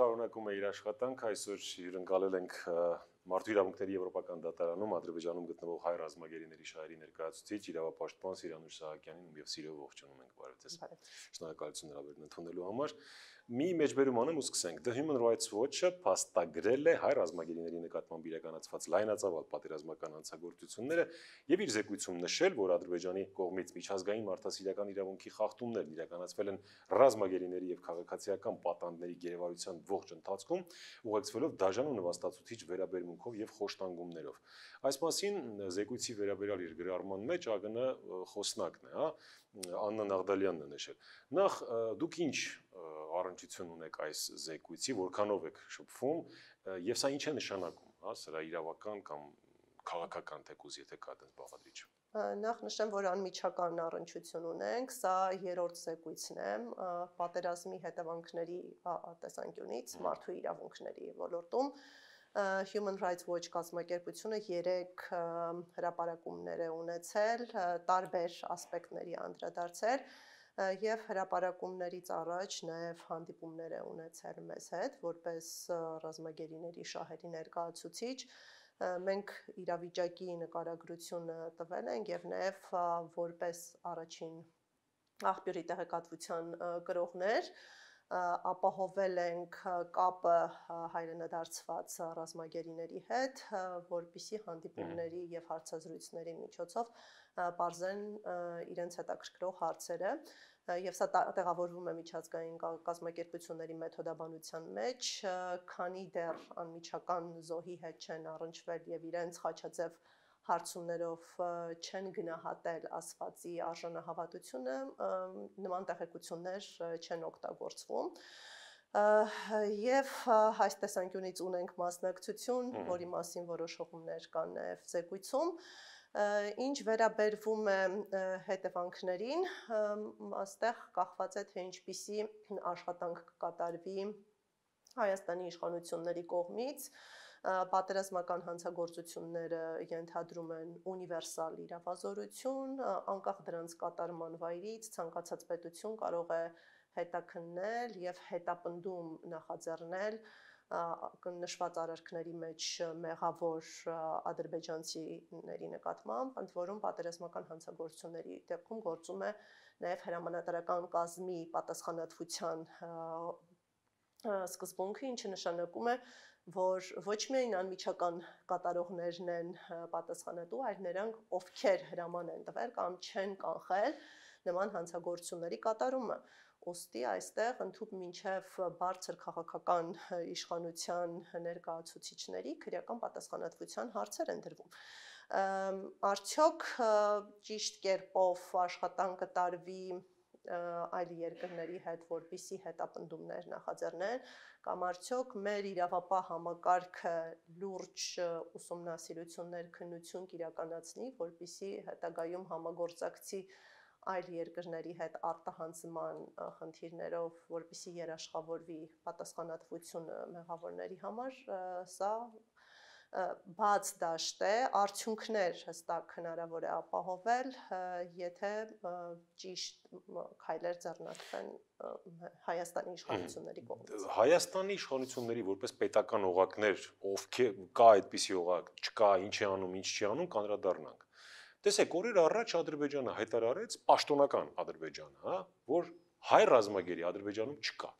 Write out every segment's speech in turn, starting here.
շարունակում է իր աշխատանքը, այսօր հյուրընկալել ենք Մարդու իրավունքների Եվրոպական դատարանում Ադրբեջանում գտնվող հայ ռազմագերիների շահերի ներկայացուցիչ իրավապաշտպան Սիրանուր Սահակյանին եւ սիրով ողջունում ենք բարև ձեզ։ Շնորհակալություն հրավերն ընդունելու համար մի մեջբերում անեմ ու սկսենք։ The դե Human Rights Watch-ը փաստագրել է հայ ռազմագերիների նկատմամբ իրականացված լայնածավալ պատերազմական անցագործությունները եւ իր զեկույցում նշել, որ Ադրբեջանի կողմից միջազգային մարդասիրական իրավունքի խախտումներն իրականացվել են ռազմագերիների եւ քաղաքացիական պատանդների գերեվարության ողջ ընթացքում, ուղեկցվելով դաժան ու նվաստացուցիչ վերաբերմունքով եւ խոշտանգումներով։ Այս մասին զեկույցի վերաբերյալ իր գրառման մեջ ԱԳՆ խոսնակն է, հա, Աննա Նաղդալյանն է նշել։ Նախ դուք ինչ առնչություն ունեք այս զեկույցի, որքանով եք շփվում եւ սա ինչ է նշանակում, հա, սրա իրավական կամ քաղաքական թեկուզ եթե կա այդպես բաղադրիչ։ Նախ նշեմ, որ անմիջական առնչություն ունենք, սա երրորդ զեկույցն է պատերազմի հետևանքների տեսանկյունից մարդու իրավունքների ոլորտում։ Human Rights Watch կազմակերպությունը 3 հրապարակումներ է ունեցել, տարբեր ասպեկտների անդրադարձել եւ հրաապարակումներից առաջ նաեւ հանդիպումներ է ունեցել մեզ հետ որպես ռազմագերիների շահերի ներկայացուցիչ մենք իրավիճակի նկարագրությունը տվել ենք եւ նաեւ որպես առաջին աղբյուրի տեղեկատվության գրողներ ապահովել ենք կապը հայրենադարձված ռազմագերիների հետ, որբիսի հանդիպումների եւ հարցազրույցների միջոցով բարձեն իրենց հետաքրքրող հարցերը եւ սա տեղավորվում է միջազգային կազմակերպությունների մեթոդաբանության մեջ, քանի դեռ անմիջական զոհի հետ չեն առնչվել եւ իրենց խաչաձև հարցումներով չեն գնահատել ասվածի արժանահավատությունը, նման տեղեկություններ չեն օգտագործվում եւ այս տեսանկյունից ունենք մասնակցություն, որի մասին որոշողումներ կան նաեւ զեկույցում, ինչ վերաբերվում է հետևանքներին, այստեղ կախված է թե ինչպիսի աշխատանք կկատարվի Հայաստանի իշխանությունների կողմից, պատերազմական հանցագործությունները ենթադրում են ունիվերսալ իրավազորություն, անկախ դրանց կատարման վայրից ցանկացած պետություն կարող է հետաքննել եւ հետապնդում նախաձեռնել նշված արարքների մեջ մեղավոր ադրբեջանցիների նկատմամբ, ընդ որում պատերազմական հանցագործությունների դեպքում գործում է նաև հրամանատարական կազմի պատասխանատվության սկզբունքը, ինչը նշանակում է որ ոչ միայն անմիջական կատարողներն են պատասխանատու, այլ նրանք, ովքեր հրաման են տվել կամ չեն կանխել նման հանցագործությունների կատարումը։ Ոստի այստեղ ընդհուպ մինչև բարձր քաղաքական իշխանության ներկայացուցիչների քրեական պատասխանատվության հարցեր են դրվում։ Արդյոք ճիշտ կերպով աշխատանքը տարվի այլ երկրների հետ, որպիսի հետապնդումներ նախաձեռնեն, կամ արդյոք մեր իրավապահ համակարգը լուրջ ուսումնասիրություններ, քննություն կիրականացնի, որպիսի հետագայում համագործակցի այլ երկրների հետ արտահանցման խնդիրներով, որպիսի երաշխավորվի պատասխանատվությունը մեղավորների համար, սա բաց դաշտ է, արդյունքներ հստակ հնարավոր է ապահովել, եթե ճիշտ քայլեր ձեռնարկվեն Հայաստանի իշխանությունների կողմից։ Հայաստանի իշխանությունների որպես պետական օղակներ, ովքեր կա այդպիսի օղակ, չկա, ինչ է անում, ինչ չի անում, կանրադառնանք։ Տեսեք, օրեր առաջ Ադրբեջանը հայտարարեց պաշտոնական Ադրբեջանը, հա, որ հայ ռազմագերի Ադրբեջանում չկա։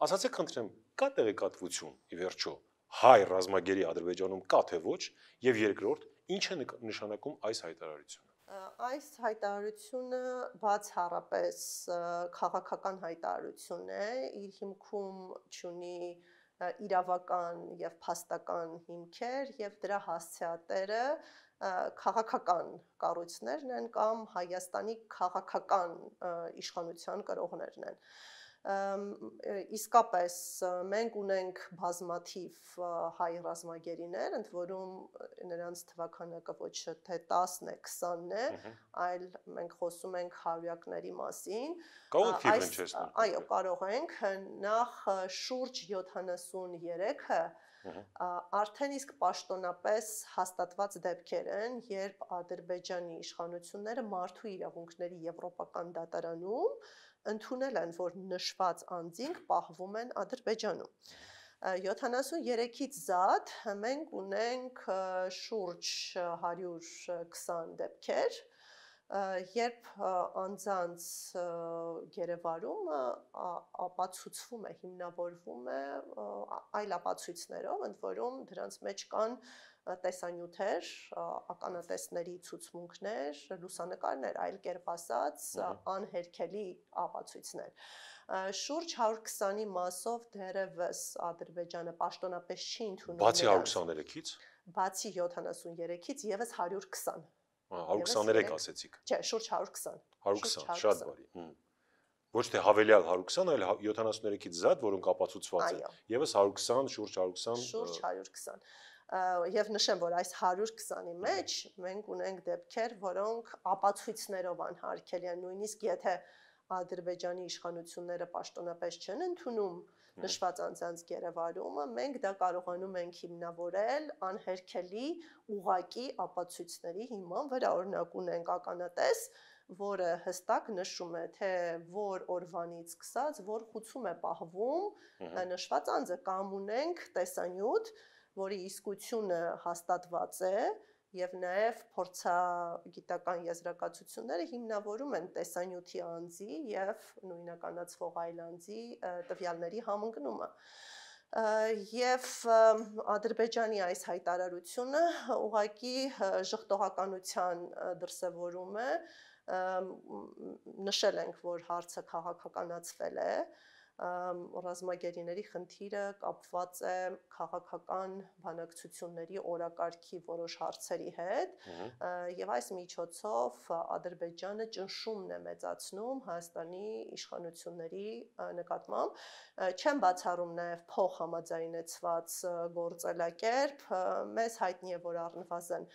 Ասացեք, խնդրեմ, կա տեղեկատվություն ի վերջո հայ ռազմագերի Ադրբեջանում կա թե ոչ եւ երկրորդ ինչ է նշանակում այս հայտարարությունը այս հայտարարությունը բաց հարապես քաղաքական հայտարարություն է իր հիմքում ճունի իրավական եւ փաստական հիմքեր եւ դրա հասցեատերը քաղաքական կառույցներն են կամ Հայաստանի քաղաքական իշխանության կրողներն են։ Ա, իսկապես մենք ունենք բազմաթիվ հայ ռազմագերիներ, ընդ որում նրանց թվականակը ոչ թե 10-ն է, 20-ն է, այլ մենք խոսում ենք հարյուրակների մասին։ Կարող ենք հիշեցնել։ Այո, կարող ենք նախ շուրջ 73-ը Արդեն իսկ պաշտոնապես հաստատված դեպքեր են, երբ Ադրբեջանի իշխանությունները մարդու իրավունքների եվրոպական դատարանում ընդունել են, որ նշված անձինք պահվում են Ադրբեջանում։ 73-ից զատ մենք ունենք շուրջ 120 դեպքեր, երբ անձանց գերեվարումը ապացուցվում է, հիմնավորվում է այլ ապացույցներով, ընդ որում դրանց մեջ կան տեսանյութեր, ականատեսների ցուցմունքներ, լուսանկարներ, այլ կերպ ասած, անհերքելի ապացույցներ։ Շուրջ 120-ի մասով դերևս Ադրբեջանը պաշտոնապես չի ընդունում։ Բացի 123-ից, բացի 73-ից եւս 120 123 ասեցիք։ Չէ, շուրջ 120։ 120, շատ բարի։ Ոչ թե հավելյալ 120, այլ 73-ից հա, զատ, որոնք ապացուցված են։ Եվս 120, շուրջ 120։ Շուրջ 120 եւ նշեմ, որ այս 120-ի մեջ մենք ունենք դեպքեր, որոնք ապացույցներով անհարկելի են, նույնիսկ եթե Ադրբեջանի իշխանությունները պաշտոնապես չեն ընդունում Հա։ նշված անձանց գերեվարումը, մենք դա կարողանում ենք հիմնավորել անհերքելի ուղակի ապացույցների հիման վրա, օրինակ ունենք ականատես, որը հստակ նշում է, թե որ օրվանից սկսած, որ խուցում է պահվում հա։ նշված անձը կամ ունենք տեսանյութ, որի իսկությունը հաստատված է, եւ նաեւ փորձագիտական եզրակացությունները հիմնավորում են տեսանյութի անձի եւ նույնականացվող այլ անձի տվյալների համընկնումը եւ ադրբեջանի այս հայտարարությունը ուղակի շղթողականության դրսևորում է նշել ենք որ հարցը քաղաքականացվել է և, ռազմագերիների խնդիրը կապված է քաղաքական բանակցությունների օրակարգի որոշ հարցերի հետ եւ այս միջոցով Ադրբեջանը ճնշումն է մեծացնում Հայաստանի իշխանությունների նկատմամբ չեմ բացառում նաեւ փոխհամաձայնեցված գործելակերպ մեզ հայտնի է որ առնվազն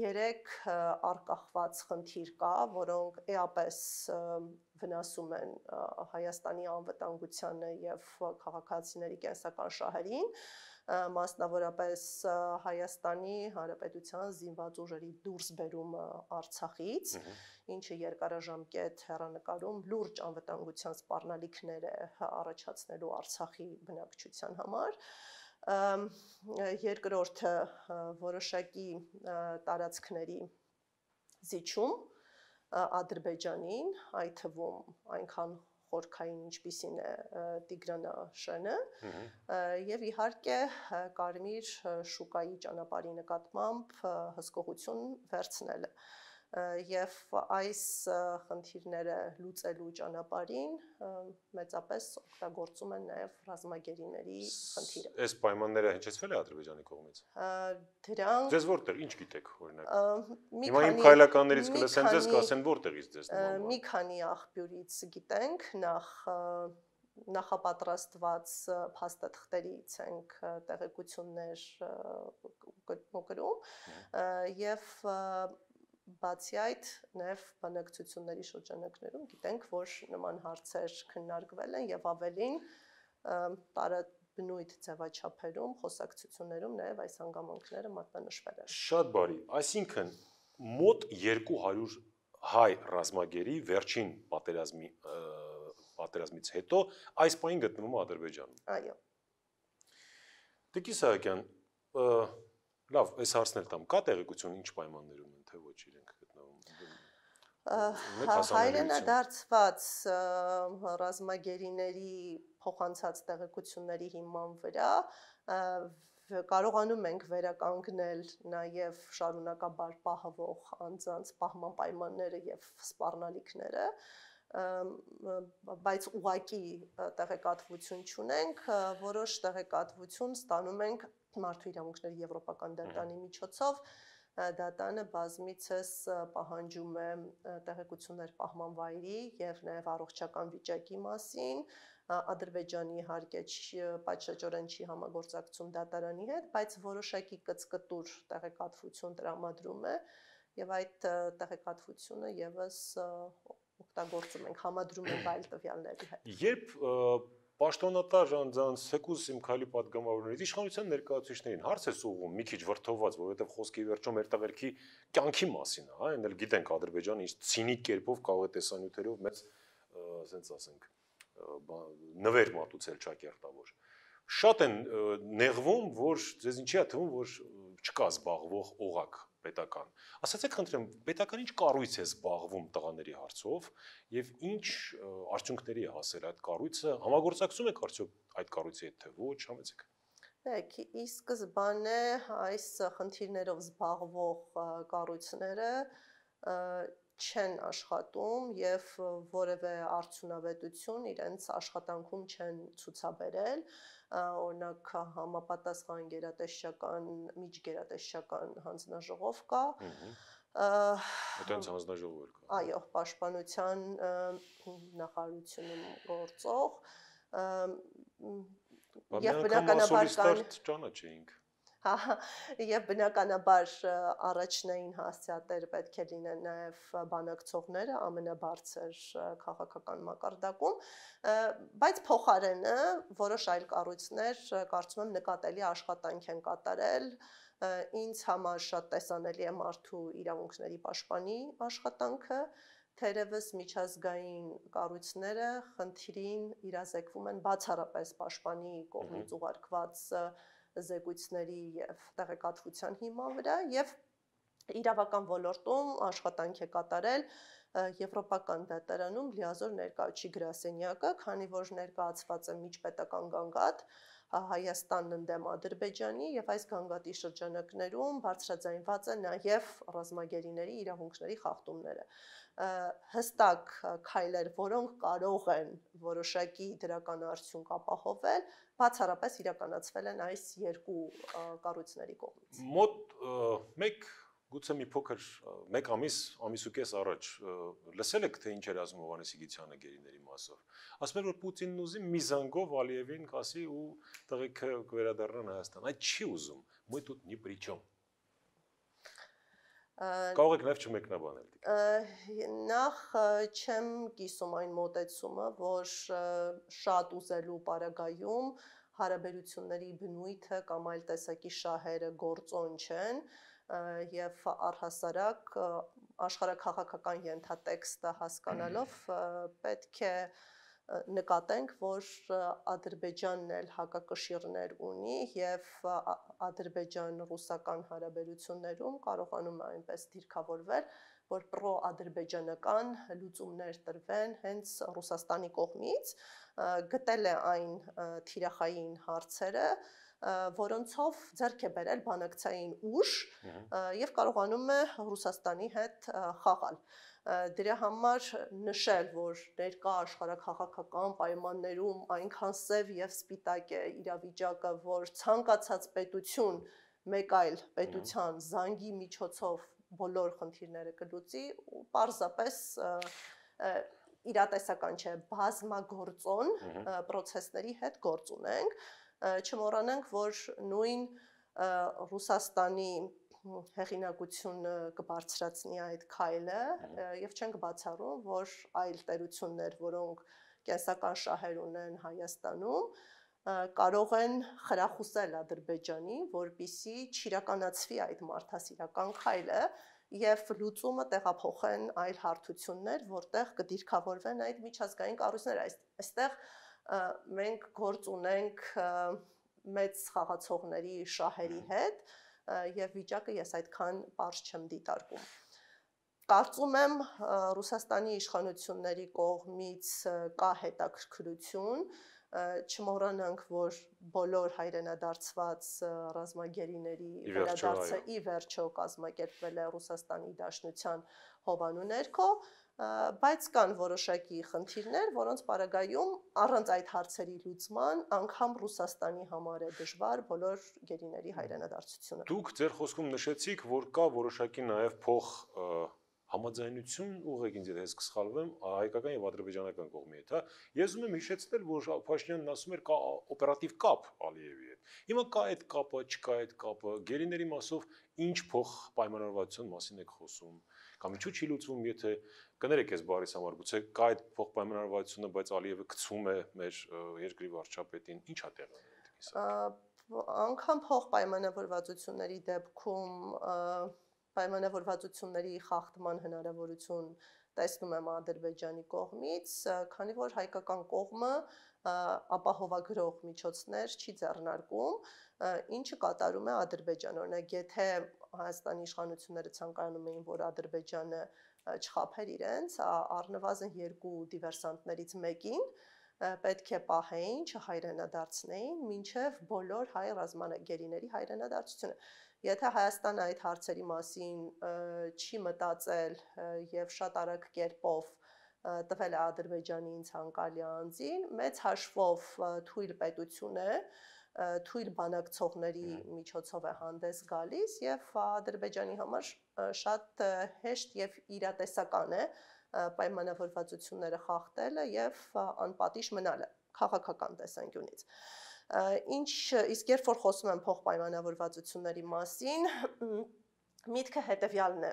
երեք արկախված խնդիր կա, որոնք էապես վնասում են Հայաստանի անվտանգությանը եւ քաղաքացիների կենսական շահերին, մասնավորապես Հայաստանի Հանրապետության զինված ուժերի դուրսբերումը Արցախից, ինչը երկարաժամկետ հերանեկարում լուրջ անվտանգության սպառնալիքներ է առաջացնելու Արցախի բնակչության համար։ Ա, երկրորդը որոշակի տարածքների զիջում Ադրբեջանին, այդ թվում այնքան խորքային ինչպիսին է Տիգրանաշենը եւ իհարկե կարմիր շուկայի ճանապարհի նկատմամբ հսկողություն վերցնելը եւ այս խնդիրները լուծելու ճանապարհին մեծապես օգտագործում են նաեւ ռազմագերիների խնդիրը։ Այս պայմանները հնչեցվել է Ադրբեջանի կողմից։ Դրանք Ձեզ որտեղ ինչ գիտեք օրինակ։ Հիմա իմ քայլականներից կլսեմ ձեզ, կասեն որտեղից ձեզ նման։ Մի քանի աղբյուրից գիտենք նախ նախապատրաստված փաստաթղթերից ենք տեղեկություններ կրում եւ Բացի այդ, նաև բանակցությունների շրջանակներում գիտենք, որ նման հարցեր քննարկվել են եւ ավելին տարաբնույթ ձևաչափերում, խոսակցություններում նաև այս հանգամանքները մատնանշվել են։ Շատ բարի, այսինքն մոտ 200 հայ ռազմագերի վերջին պատերազմի պատերազմից հետո այս պահին գտնվում է Ադրբեջանում։ Այո։ Տիկի Սահակյան, լավ, այս հարցն էլ տամ, կա տեղեկություն ինչ պայմաններում թե ոչ իրենք գտնվում հա, հայրենադարձված ռազմագերիների փոխանցած տեղեկությունների հիման վրա կարողանում ենք վերականգնել նաև շարունակաբար պահվող անձանց պահման պայմանները եւ սպառնալիքները բայց ուղակի տեղեկատվություն չունենք, որոշ տեղեկատվություն ստանում ենք մարդու իրավունքների եվրոպական դատարանի միջոցով, դատանը բազմիցս պահանջում է տեղեկություններ պահմանվայրի եւ նաեւ առողջական վիճակի մասին Ադրբեջանի իհարկե պատշաճորեն չի համագործակցում դատարանի հետ, բայց որոշակի կծկտուր տեղեկատվություն տրամադրում է եւ այդ տեղեկատվությունը եւս օգտագործում ենք, համադրում ենք այլ տվյալների հետ։ Երբ պաշտոնատար անձանց հեկուզ իմ քայլի падգամավորներից իշխանության ներկայացուցիչներին հարց է սուղում մի քիչ վրթովված, որովհետև խոսքի վերջում երտավերքի կյանքի մասին է, հա, այնэл գիտենք Ադրբեջանը ինչ ցինիկ կերպով կարող է տեսանյութերով մեծ, ասենց ասենք, նվեր մատուցել ճակերտավոր։ Շատ են նեղվում, որ ձեզ ինչի է թվում, որ չկա զբաղվող օղակ պետական։ Ասացեք խնդրեմ, պետական ինչ կառույց է զբաղվում տղաների հարցով եւ ինչ արդյունքների է հասել այդ կառույցը, համագործակցում եք արդյոք այդ կառույցի հետ թե ոչ, համեցեք։ Դեք, ի սկզբանե այս խնդիրներով զբաղվող կառույցները չեն աշխատում եւ որևէ արդյունավետություն իրենց աշխատանքում չեն ցուցաբերել օրինակ համապատասխան գերատեսչական միջգերատեսչական հանձնաժողով կա այդտենց հանձնաժողով էլ կա այո պաշտպանության նախարարությունում գործող եւ բնականաբար կան ճանաչենք եւ բնականաբար առաջնային հասցեատեր պետք է լինեն նաեւ բանակցողները ամենաբարձր քաղաքական մակարդակում, բայց փոխարենը որոշ այլ կառույցներ կարծում եմ նկատելի աշխատանք են կատարել ինձ համար շատ տեսանելի է մարդու իրավունքների պաշտպանի աշխատանքը թերևս միջազգային կառույցները խնդիրին իրազեկվում են բացառապես պաշտպանի կողմից ուղարկված mm -hmm զեկույցների եւ տեղեկատվության հիման վրա եւ իրավական ոլորտում աշխատանք է կատարել Եվրոպական դատարանում լիազոր ներկայացի գրասենյակը, քանի որ ներկայացված է միջպետական գանգատ Հայաստանն ընդդեմ Ադրբեջանի եւ այս գանգատի շրջանակներում բարձրաձայնված է նաեւ ռազմագերիների իրավունքների խախտումները հստակ քայլեր, որոնք կարող են որոշակի դրական արդյունք ապահովել, բացառապես իրականացվել են այս երկու կառույցների կողմից։ Մոտ 1 գուցե մի փոքր 1 ամիս, ամիս ու կես առաջ լսել եք թե ինչ էր ասում Հովանես Իգիթյանը գերիների մասով։ Ասում էր որ Պուտինն ուզի մի զանգով Ալիևին կասի ու տղեքը վերադառնան Հայաստան։ Այդ չի ուզում։ Мы тут ни при чём։ Կարող եք նաև չմեկնաբանել։ Նախ չեմ կիսում այն մոտեցումը, որ շատ ուզելու պարագայում հարաբերությունների բնույթը կամ այլ տեսակի շահերը գործոն չեն եւ առհասարակ աշխարհակաղակական ենթատեքստը հասկանալով պետք է և, նկատենք, որ Ադրբեջանն էլ հակակշիռներ ունի եւ Ադրբեջան-ռուսական հարաբերություններում կարողանում է այնպես դիրքավորվել, որ պրոադրբեջանական լուծումներ տրվեն հենց Ռուսաստանի կողմից, գտել է այն թիրախային հարցերը, որոնցով ձեռք է բերել բանակցային ուժ եւ կարողանում է Ռուսաստանի հետ խաղալ։ Ա, դրա համար նշել, որ ներկա աշխարհակաղակական պայմաններում այնքան սև եւ սպիտակ է իրավիճակը, որ ցանկացած պետություն մեկ այլ պետության զանգի միջոցով բոլոր խնդիրները կլուծի ու պարզապես իրատեսական չէ, բազմագործոն process-ների հետ գործ ունենք։ Չմոռանանք, որ նույն Ռուսաստանի հեղինակությունը կբարձրացնի այդ քայլը հա։ եւ չենք բացառում, որ այլ տերություններ, որոնք կենսական շահեր ունեն Հայաստանում, կարող են խրախուսել Ադրբեջանի, որբիսի չիրականացվի այդ մարդասիրական քայլը եւ լուծումը տեղափոխեն այլ հարթություններ, որտեղ կդիրքավորվեն այդ միջազգային կառույցները։ Այս այստեղ մենք գործ ունենք մեծ խաղացողների շահերի հա։ հետ, mm -hmm եւ վիճակը ես այդքան པարզ չեմ դիտարկում։ Կարծում եմ Ռուսաստանի իշխանությունների կողմից կա հետաքրքրություն, չմոռանանք, որ բոլոր հայրենադարձված ռազմագերիների վերադարձը ի վերջո կազմակերպվել է Ռուսաստանի Դաշնության հովանու ներքո, բայց կան որոշակի խնդիրներ, որոնց պարագայում առանց այդ հարցերի լուծման անգամ Ռուսաստանի համար է դժվար բոլոր գերիների հայրենադարձությունը։ Դուք ձեր խոսքում նշեցիք, որ կա որոշակի նաև փող համաձայնություն ուղեկ ինձ եթե սխալվեմ հայկական եւ ադրբեջանական կողմի հետ, հա։ Ես ուզում եմ հիշեցնել, որ Փաշինյանն ասում էր կա օպերատիվ կապ Ալիևի հետ։ Հիմա կա այդ կապը, չկա այդ կապը։ Գերիների մասով ինչ փող պայմանավորվածություն մասին եք խոսում կամ ինչու չի լուծվում, եթե կներեք այս բարիս համար գուցե կա այդ փոխպայմանավորվածությունը, բայց Ալիևը գցում է մեր երկրի վարչապետին, ի՞նչ է տեղը այդպես։ Անկամ փոխպայմանավորվածությունների դեպքում պայմանավորվածությունների խախտման հնարավորություն տեսնում եմ Ադրբեջանի կողմից, քանի որ հայկական կողմը ապահովագրող միջոցներ չի ձեռնարկում, ինչը կատարում է Ադրբեջանը։ Օրինակ, եթե Հայաստանի իշխանությունները ցանկանում էին, որ Ադրբեջանը չխափեր իրենց, առնվազն երկու դիվերսանտներից մեկին պետք է պահեին, չհայրենադարձնեին, մինչև բոլոր հայ ռազմագերիների հայրենադարձությունը։ Եթե Հայաստանը այդ հարցերի մասին չի մտածել եւ շատ արագ կերպով տվել է Ադրբեջանի ցանկալի անձին, մեծ հաշվով թույլ պետություն է, թույլ բանակցողների միջոցով է հանդես գալիս եւ Ադրբեջանի համար շատ հեշտ եւ իրատեսական է պայմանավորվածությունները խախտելը եւ անպատիժ մնալը քաղաքական տեսանկյունից ինչ իսկ երբ որ խոսում եմ փող պայմանավորվածությունների մասին միտքը հետեւյալն է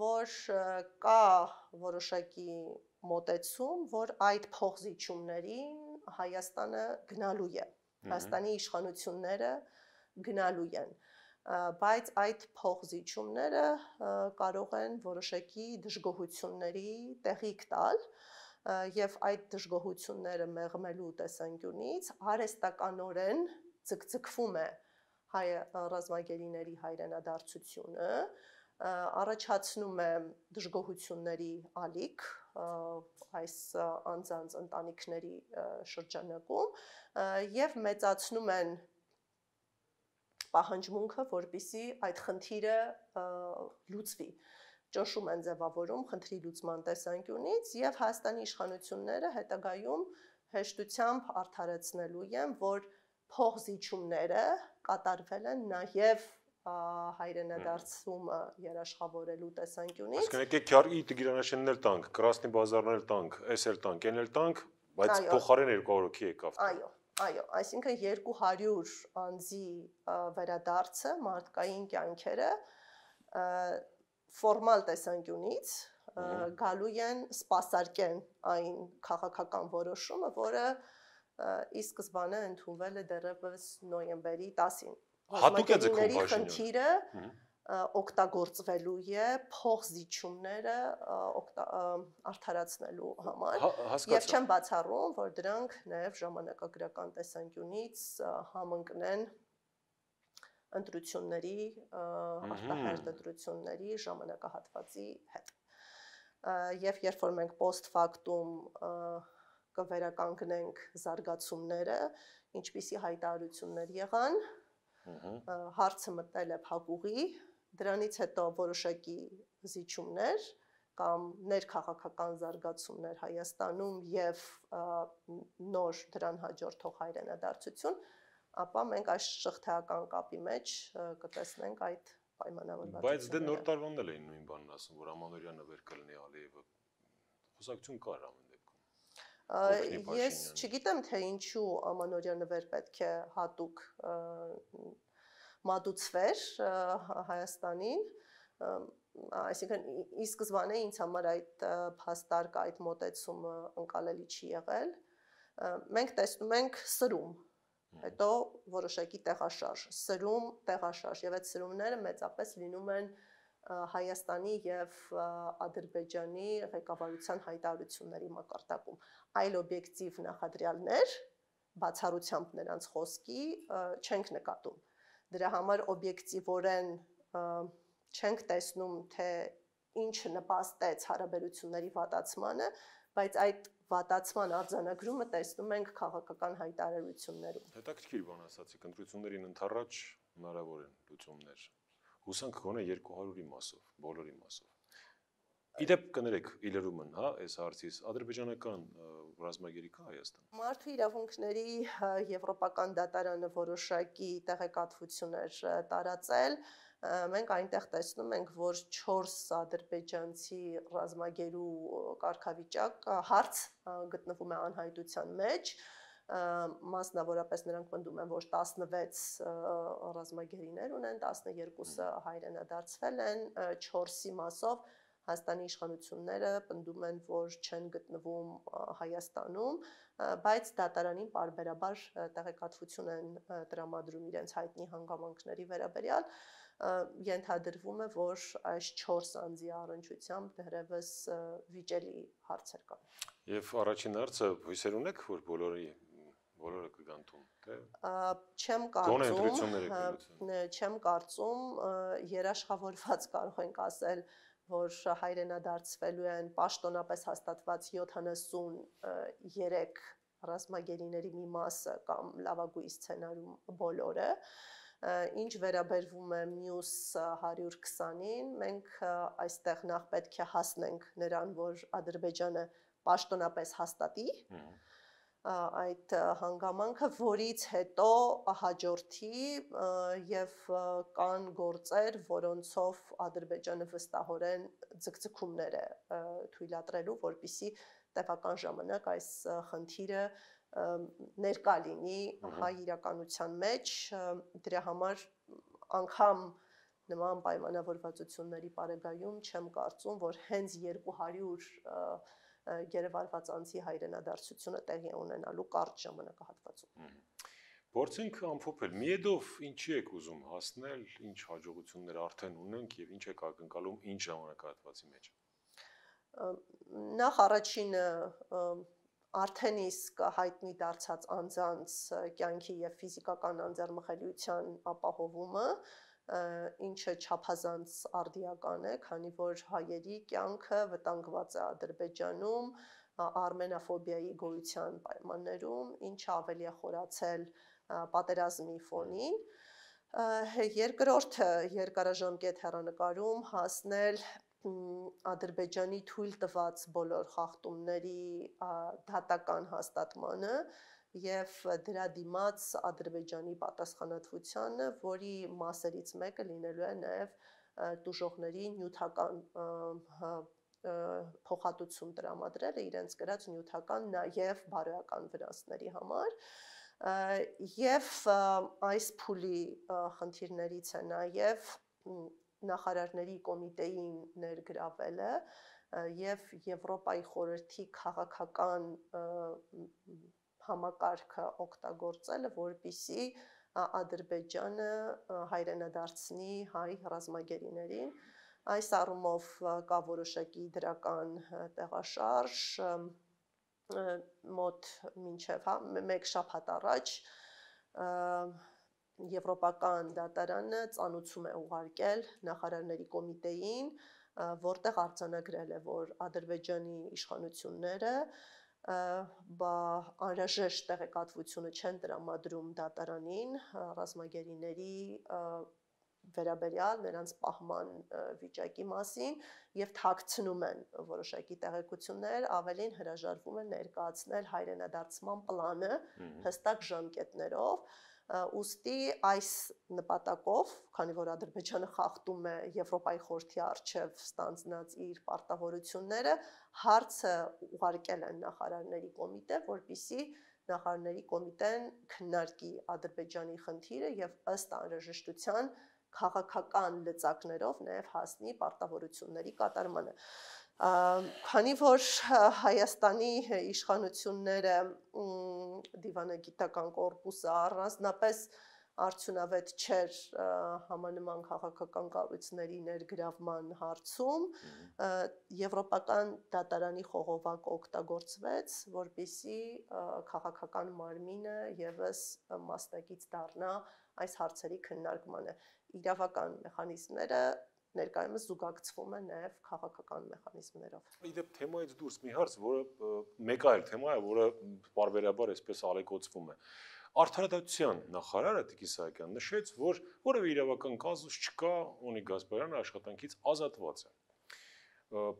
որ կա որոշակի մոտեցում, որ այդ փողզիչումներին Հայաստանը գնալու է Հայաստանի իշխանությունները գնալու են բայց այդ փողզիչումները կարող են որոշակի դժգոհությունների տեղիք տալ եւ այդ դժգոհությունները մեղմելու տեսանկյունից արհեստականորեն ցկցկվում է հայ ռազմագերիների հայրենադարձությունը առաջացնում է դժգոհությունների ալիք այս անձանց ընտանիքների շրջանակում եւ մեծացնում են պահանջմունքը, որբիսի այդ խնդիրը լուծվի ճնշում են ձևավորում խնդրի լուծման տեսանկյունից եւ Հայաստանի իշխանությունները հետագայում հեշտությամբ արդարացնելու են, որ փողզիջումները կատարվել են նաեւ հայրենադարձումը երաշխավորելու տեսանկյունից։ Իսկ եկեք քյարի տգիրանաշեններ տանք, կրասնի բազարներ տանք, էս էլ տանք, այն էլ տանք, բայց փոխարեն 200 հոգի եկավ։ Այո, այո, այսինքն 200 անձի վերադարձը մարդկային կյանքերը ֆորմալ տեսանկյունից գալու են սпасարկեն այն քաղաքական որոշումը, որը ի սկզբանե ընդունվել է դեռևս նոյեմբերի 10-ին հատուկ է ձգում Փաշինյանը։ Խնդիրը օգտագործվելու է փողզիջումները արդարացնելու համար հա, եւ չեմ բացառում որ դրանք նաեւ ժամանակագրական տեսանկյունից համընկնեն ընտրությունների արտահերտ ընտրությունների ժամանակահատվածի հետ եւ երբ որ մենք post factum կվերականգնենք զարգացումները ինչպիսի հայտարարություններ եղան հարցը մտել է փակուղի, դրանից հետո որոշակի զիջումներ կամ ներքաղաքական զարգացումներ Հայաստանում եւ նոր դրան հաջորդող հայրենադարձություն, ապա մենք այս շղթայական կապի մեջ կտեսնենք այդ պայմանավորվածությունը։ Բայց դե նոր տարվանն էլ էին նույն բանն ասում, որ Ամանորյանը վեր կլինի Ալիևը։ Խոսակցություն կար ամեն Ես չգիտեմ թե ինչու ամանորյա նվեր պետք է հատուկ մատուցվեր Հայաստանին, այսինքն ի սկզբանե ինձ համար այդ փաստարկը, այդ մոտեցումը անցալելի չի եղել։ Մենք տեսնում ենք սրում, հետո որոշակի տեղաշարժ, սրում, տեղաշարժ, եւ այդ սրումները մեծապես լինում են և, Հայաստանի եւ Ադրբեջանի ղեկավարության հայտարարությունների մակարդակում, այլ օբյեկտիվ նախադրյալներ բացառությամբ նրանց խոսքի չենք նկատում։ Դրա համար օբյեկտիվորեն չենք տեսնում թե ինչ նպաստեց հարաբերությունների վատացմանը, բայց այդ վատացման արձանագրումը տեսնում ենք քաղաքական հայտարարություններում։ Հետաքրքիր բան ասացիք, ընտրություններին ընդառաջ հնարավոր են լուծումներ հուսանք գոնե 200-ի մասով, բոլորի մասով։ Իդեպ կներեք Իլերումն, հա, այս հարցից ադրբեջանական ռազմագերի կա Հայաստան։ Մարդու իրավունքների եվրոպական դատարանը որոշակի տեղեկատվություններ տարածել, մենք այնտեղ տեսնում ենք, որ 4 ադրբեջանցի ռազմագերու կարգավիճակ հարց գտնվում է անհայտության մեջ, մասնավորապես նրանք պնդում են, որ 16 ռազմագերիներ ունեն, 12-ը հայրենադարձվել են, 4-ի մասով Հայաստանի իշխանությունները պնդում են, որ չեն գտնվում Հայաստանում, բայց դատարանին parberabar տեղեկատվություն են տրամադրում իրենց հայտնի հանգամանքների վերաբերյալ ենթադրվում է, որ այս 4 անձի առընչությամբ դերևս վիճելի հարցեր կան։ Եվ առաջին հարցը հույսեր ունեք, որ բոլորի Բոլորը կգան տուն, թե։ Չեմ կարծում։ Գոնե ընտրությունները կլուծեն։ Չեմ կարծում, երաշխավորված կարող ենք ասել, որ հայրենադարձվելու են պաշտոնապես հաստատված 73 ռազմագերիների մի մասը կամ լավագույն սցենարում բոլորը ինչ վերաբերվում է մյուս 120-ին մենք այստեղ նախ պետք է հասնենք նրան որ Ադրբեջանը պաշտոնապես հաստատի mm -hmm այդ հանգամանքը, որից հետո հաջորդի եւ կան գործեր, որոնցով Ադրբեջանը վստահորեն ձգձգումներ է թույլատրելու, որբիսի տևական ժամանակ այս խնդիրը ներկա լինի հայ իրականության մեջ, դրա համար անգամ նման պայմանավորվածությունների բարեգայում չեմ կարծում, որ հենց 200 Գերեվարված անձի հայրենադարձությունը տեղի ունենալու կարճ ժամանակահատվածում։ Փորձենք ամփոփել՝ միեդով ինչի եք ուզում հասնել, ինչ հաջողություններ արդեն ունենք եւ ինչ եք ակնկալում ինչ ժամանակահատվածի մեջ։ Նախ առաջինը արդեն իսկ հայտնի դարձած անձանց կյանքի եւ ֆիզիկական անձեռմխելիության ապահովումը, ինչը չափազանց արդիական է, քանի որ հայերի կյանքը վտանգված է Ադրբեջանում արմենաֆոբիայի գոյության պայմաններում, ինչը ավելի է խորացել պատերազմի ֆոնին։ Երկրորդը երկարաժամկետ հեռանկարում հասնել Ադրբեջանի թույլ տված բոլոր խախտումների դատական հաստատմանը եւ դրա դիմաց Ադրբեջանի պատասխանատվությունը, որի մասերից մեկը լինելու է նաեւ դուժողների նյութական փոխհատուցում տրամադրելը իրենց գրած նյութական եւ բարոյական վնասների համար եւ այս փուլի խնդիրներից է նաեւ նախարարների կոմիտեին ներգրավելը եւ Եվրոպայի խորհրդի քաղաքական համակարգը օգտագործելը, որբիսի Ադրբեջանը հայրենադարձնի հայ ռազմագերիներին։ Այս առումով կա որոշակի դրական տեղաշարժ մոտ մինչև հա մեկ շաբաթ առաջ Եվրոպական դատարանը ծանուցում է ուղարկել նախարարների կոմիտեին, որտեղ արձանագրել է, որ Ադրբեջանի իշխանությունները բա անհրաժեշտ տեղեկատվությունը չեն տրամադրում դատարանին ռազմագերիների վերաբերյալ նրանց պահման վիճակի մասին եւ թաքցնում են որոշակի տեղեկություններ, ավելին հրաժարվում են ներկայացնել հայրենադարձման պլանը հստակ ժամկետներով, Ոստի այս նպատակով, քանի որ Ադրբեջանը խախտում է Եվրոպայի խորհրդի արչև ստանձնած իր պարտավորությունները, հարցը ուղարկել են նախարարների կոմիտե, որտիսի նախարարների կոմիտեն քննարկի Ադրբեջանի խնդիրը եւ ըստ անհրաժեշտության քաղաքական լծակներով նաեւ հասնի պարտավորությունների կատարմանը։ Քանի որ Հայաստանի իշխանությունները դիվանագիտական կորպուսը առանձնապես արդյունավետ չէր համանման քաղաքական կառույցների ներգրավման հարցում եվրոպական դատարանի խողովակ օգտագործվեց որբիսի քաղաքական մարմինը եւս մասնակից դառնա այս հարցերի քննարկմանը իրավական մեխանիզմները ներկայումս զուգակցվում է նաև քաղաքական մեխանիզմներով։ Իդեպ թեմայից դուրս մի հարց, որը մեկ այլ թեմա է, որը բարբերաբար այսպես ալեկոծվում է։ Արդարադատության նախարարը Տիկի Սահակյան նշեց, որ որևէ իրավական կազուս չկա, ունի Գասպարյանը աշխատանքից ազատված է։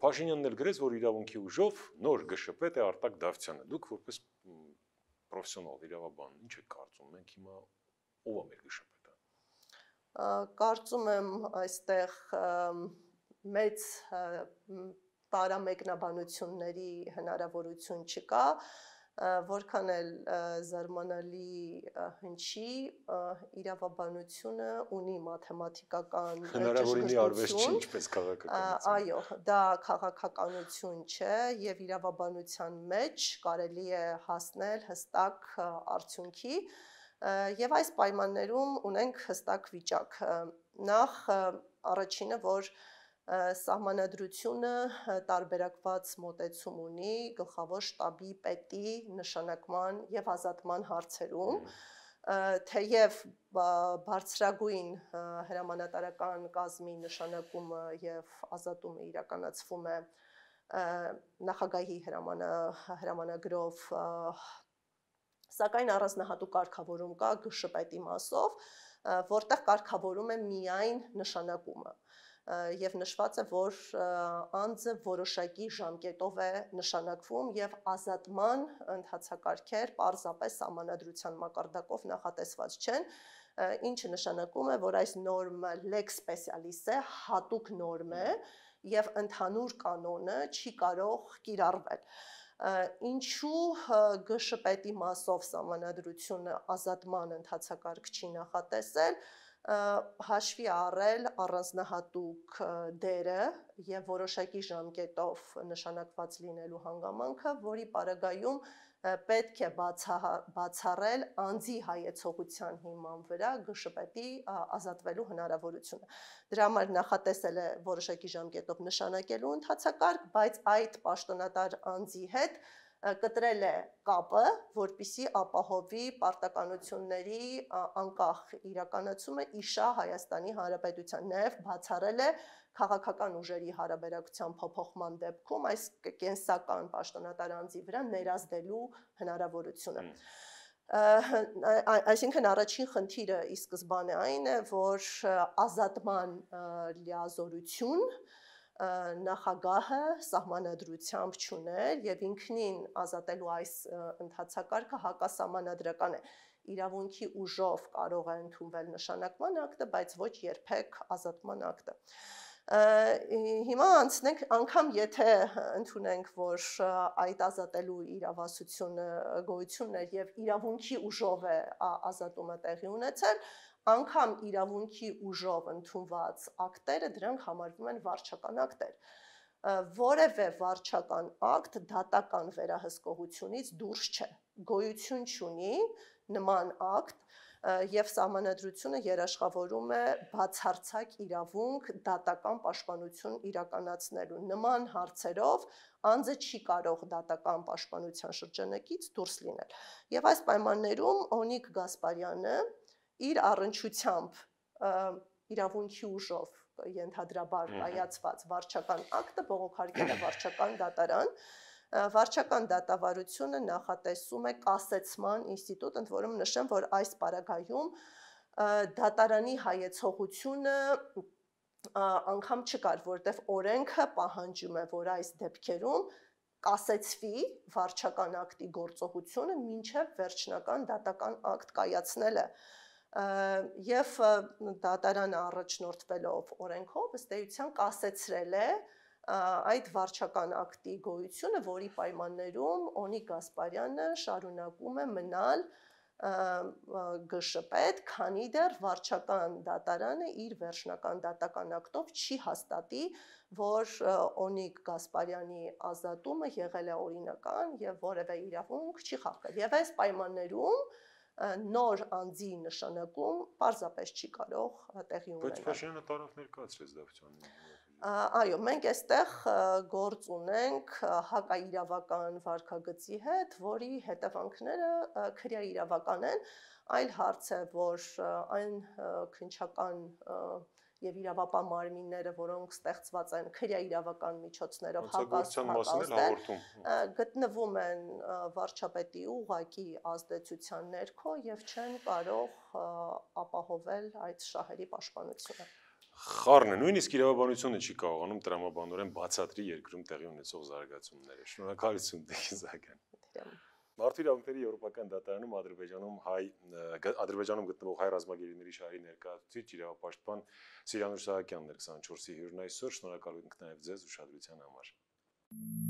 Փաշինյանն էլ գրեց, որ իրավունքի ուժով նոր գշպետ է Արտակ Դավթյանը։ Դուք որպես պրոֆեսիոնալ իրավաբան, ինչ եք կարծում, մենք հիմա ով է մեր գշպետը կարծում եմ այստեղ մեծ տարամեկնաբանությունների հնարավորություն չկա որքան էլ զարմանալի հնչի իրավաբանությունը ունի մաթեմատիկական հնարավորինի արվեստ չի ինչպես քաղաքականություն այո դա քաղաքականություն չէ եւ իրավաբանության մեջ կարելի է հասնել հստակ արդյունքի Եվ այս պայմաններում ունենք հստակ վիճակ։ Նախ առաջինը, որ սահմանադրությունը տարբերակված մոտեցում ունի գլխավոր շտաբի պետի նշանակման եւ ազատման հարցերում թեև բարձրագույն հրամանատարական կազմի նշանակումը եւ ազատումը իրականացվում է նախագահի հրամանա հրամանագրով Սակայն առանձնահատուկ կարգավորում կա գշպետի մասով, որտեղ կարգավորում է միայն նշանակումը եւ նշված է, որ անձը որոշակի ժամկետով է նշանակվում եւ ազատման ընթացակարգեր պարզապես համանadrության մակարդակով նախատեսված չեն, ինչը նշանակում է, որ այս նորմը lex specialis է, հատուկ նորմ է եւ ընդհանուր կանոնը չի կարող կիրառվել ինչու ԳՇՊ-ի մասով համանդրությունը ազատման ընթացակարգ չի նախատեսել, հաշվի առել առանձնահատուկ դերը եւ որոշակի ժամկետով նշանակված լինելու հանգամանքը, որի պարագայում պետք է բացառել անձի հայեցողության հիման վրա գշպետի ազատվելու հնարավորությունը։ Դրա համար նախատեսել է որոշակի ժամկետով նշանակելու ընթացակարգ, բայց այդ պաշտոնատար անձի հետ կտրել է կապը, որտիսի ապահովի պարտականությունների անկախ իրականացումը իշա Հայաստանի Հանրապետության նաև բացառել է քաղաքական ուժերի հարաբերակցության փոփոխման դեպքում այս կենսական պաշտոնատար անձի վրա ներազդելու հնարավորությունը։ Այսինքն առաջին խնդիրը ի սկզբանե այն է, որ ազատման լիազորություն նախագահը սահմանադրությամբ ճունել եւ ինքնին ազատելու այս ընդհանցակարգը հակասահմանադրական է իրավունքի ուժով կարող է ընդունվել նշանակման ակտը, բայց ոչ երբեք ազատման ակտը։ Հիմա անցնենք, անգամ եթե ընդունենք, որ այդ ազատելու իրավասությունը գոյությունն է եւ իրավունքի ուժով է ազատումը տեղի ունեցել, անգամ իրավունքի ուժով ընդունված ակտերը դրանք համարվում են վարչական ակտեր որևէ վարչական ակտ դատական վերահսկողությունից դուրս չէ գոյություն չունի նման ակտ եւ համանadrությունը երաշխավորում է բացարձակ իրավունք դատական պաշտպանություն իրականացնելու նման հարցերով անձը չի կարող դատական պաշտպանության շրջանակից դուրս լինել եւ այս պայմաններում Օնիկ Գասպարյանը իր առնչությամբ իրավունքի ուժով ենթադրաբար կայացված վարչական ակտը բողոքարկել է վարչական դատարան վարչական դատավարությունը նախատեսում է կասեցման ինստիտուտ, ընդ որում նշեմ, որ այս պարագայում դատարանի հայեցողությունը անգամ չկար, որտեվ օրենքը պահանջում է, որ այս դեպքերում կասեցվի վարչական ակտի գործողությունը ոչ միայն վերջնական դատական ակտ կայացնելը։ կայացնել եւ դատարանը առաջնորդվելով օրենքով ըստ էության կասեցրել է այդ վարչական ակտի գոյությունը, որի պայմաններում Օնի Գասպարյանը շարունակում է մնալ գշպետ, քանի դեռ վարչական դատարանը իր վերջնական դատական ակտով չի հաստատի, որ Օնիկ Գասպարյանի ազատումը եղել է օրինական եւ որևէ իրավունք չի խախտել։ Եվ այս պայմաններում նոր անձի նշանակում պարզապես չի կարող տեղի ունենալ։ Բայց Փաշինյանը տարանք ներկայացրեց դավթյանը։ Այո, մենք այստեղ գործ ունենք հակաիրավական վարկագծի հետ, որի հետևանքները քրյա իրավական են, այլ հարց է, որ այն քնչական և, եւ իրավապահ մարմինները, որոնք ստեղծված են քրյա իրավական միջոցներով հակաստ գտնվում են վարչապետի ուղակի ազդեցության ներքո եւ չեն կարող ապահովել այդ շահերի պաշտպանությունը խառն է նույնիսկ իրավաբանությունը չի կարողանում տրամաբանորեն բացատրի երկրում տեղի ունեցող զարգացումները շնորհակալություն դեքիզական Մարդու իրավունքների Եվրոպական դատարանում Ադրբեջանում հայ Ադրբեջանում գտնվող հայ ռազմագերիների շահի ներկայացուցիչ իրավապաշտպան Սիրանուր Սահակյանն էր 24-ի հյուրն այսօր։ Շնորհակալություն կնայեք ձեզ ուշադրության համար։ Thank you